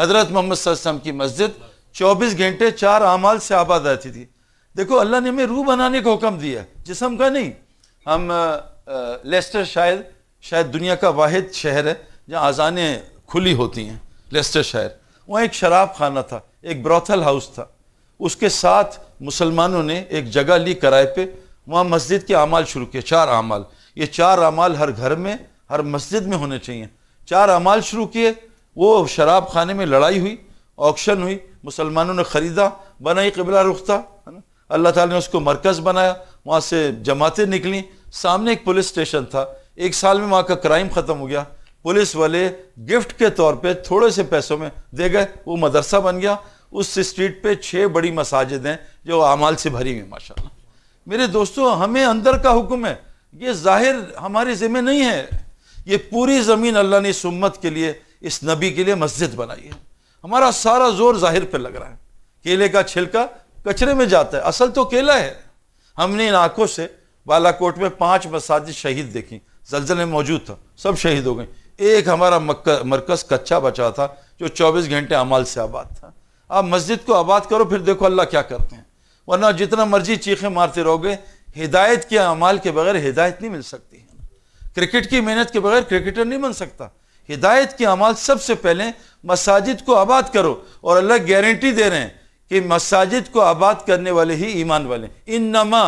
हज़रत मोहम्मद की मस्जिद चौबीस घंटे चार आमाल से आबाद रहती थी देखो अल्लाह ने हमें रूह बनाने का हुक्म दिया जिसम का नहीं हम लेस्टर शायद शायद दुनिया का वाद शहर है जहाँ अजानें खुली होती हैं लेस्टर शहर वहाँ एक शराब खाना था एक ब्रॉथल हाउस था उसके साथ मुसलमानों ने एक जगह ली किराए पे वहाँ मस्जिद के अमाल शुरू किए चार अमाल ये चार अमाल हर घर में हर मस्जिद में होने चाहिए चार अमाल शुरू किए वो शराब खाने में लड़ाई हुई ऑक्शन हुई मुसलमानों ने ख़रीदा बना ही कबिला रुख था है ना अल्लाह ताली ने उसको मरकज़ बनाया वहाँ से जमातें निकली सामने एक पुलिस स्टेशन था एक साल में वहाँ का क्राइम ख़त्म हो गया पुलिस वाले गिफ्ट के तौर पे थोड़े से पैसों में दे गए वो मदरसा बन गया उस स्ट्रीट पे छः बड़ी मसाजिद हैं जो आमाल से भरी हुई माशाल्लाह मेरे दोस्तों हमें अंदर का हुक्म है ये जाहिर हमारे ज़िम्मे नहीं है ये पूरी ज़मीन अल्लाह ने इस उम्मत के लिए इस नबी के लिए मस्जिद बनाई है हमारा सारा जोर जाहिर पर लग रहा है केले का छिलका कचरे में जाता है असल तो केला है हमने इन आंखों से बालाकोट में पांच मसाजिद शहीद देखी जलजले में मौजूद था सब शहीद हो गए एक हमारा मरकज कच्चा बचा था जो 24 घंटे अमाल से आबाद था आप मस्जिद को आबाद करो फिर देखो अल्लाह क्या करते हैं वरना जितना मर्जी चीखें मारते रहोगे हिदायत के अमाल के बगैर हिदायत नहीं मिल सकती क्रिकेट की मेहनत के बगैर क्रिकेटर नहीं बन सकता हिदायत के अमाल सबसे पहले मसाजिद को आबाद करो और अल्लाह गारंटी दे रहे हैं कि मसाजिद को आबाद करने वाले ही ईमान वाले इन नमा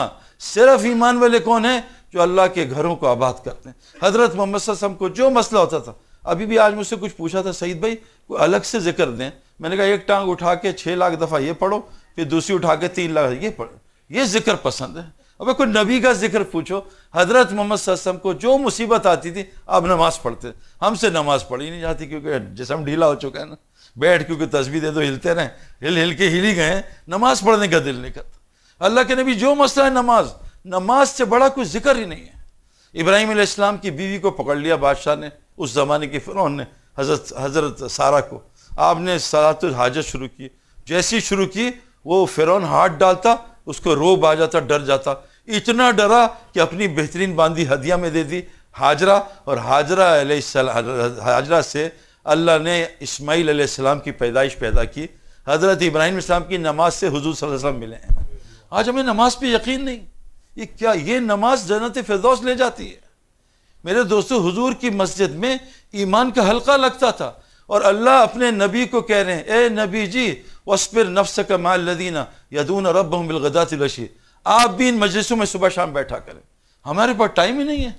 सिर्फ ईमान वाले कौन हैं जो अल्लाह के घरों को आबाद करते हैं हज़रत मोहम्मद सम को जो मसला होता था अभी भी आज मुझसे कुछ पूछा था सईद भाई को अलग से जिक्र दें मैंने कहा एक टांग उठा के छः लाख दफ़ा ये पढ़ो फिर दूसरी उठा के तीन लाख ये पढ़ो ये जिक्र पसंद है अब कोई नबी का जिक्र पूछो हजरत मोहम्मद को जो मुसीबत आती थी आप नमाज पढ़ते हमसे नमाज पढ़ी नहीं जाती क्योंकि जिसम ढीला हो चुका है ना बैठ क्योंकि तस्वीर दे दो हिलते रहें हिल हिल के हिल ही गए नमाज पढ़ने का दिल नहीं करता अल्लाह के नबी जो मसला है नमाज नमाज से बड़ा कोई जिक्र ही नहीं है इब्राहिम इस्लाम की बीवी को पकड़ लिया बादशाह ने उस ज़माने के फ़िरौन ने हजरत हजरत सारा को आपने सलात हाजत शुरू की जैसी शुरू की वो फ़िरौन हाथ डालता उसको रोब आ जाता डर जाता इतना डरा कि अपनी बेहतरीन बांदी हदिया में दे दी हाजरा और हाजरा हाजरा से अल्लाह ने इस्माईल सलाम की पैदाइश पैदा की हज़रत इब्राहिम इस्लाम की नमाज से हजूर वसल्लम मिले हैं आज हमें नमाज पे यकीन नहीं ये क्या ये नमाज जन्नत फिरदौस ले जाती है मेरे दोस्तों हुजूर की मस्जिद में ईमान का हल्का लगता था और अल्लाह अपने नबी को कह रहे हैं ए नबी जी वस्फिर नफ्स का माल लदीना यदून रब बिलगदाती आप भी इन मजलिसों में सुबह शाम बैठा करें हमारे पास टाइम ही नहीं है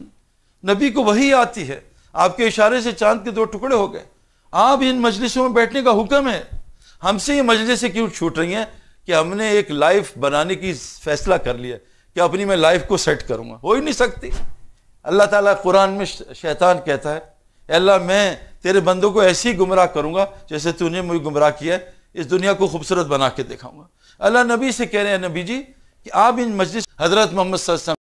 नबी को वही आती है आपके इशारे से चांद के दो टुकड़े हो गए आप इन मजलिसों में बैठने का हुक्म है हमसे ये मजलिसें क्यों छूट रही हैं कि हमने एक लाइफ बनाने की फैसला कर लिया कि अपनी मैं लाइफ को सेट करूँगा हो ही नहीं सकती अल्लाह ताला कुरान में शैतान कहता है अल्लाह मैं तेरे बंदों को ऐसे ही गुमराह करूँगा जैसे तूने मुझे गुमराह किया इस दुनिया को खूबसूरत बना के दिखाऊँगा अल्लाह नबी से कह रहे हैं नबी जी कि आप इन मजलिस हज़रत मोहम्मद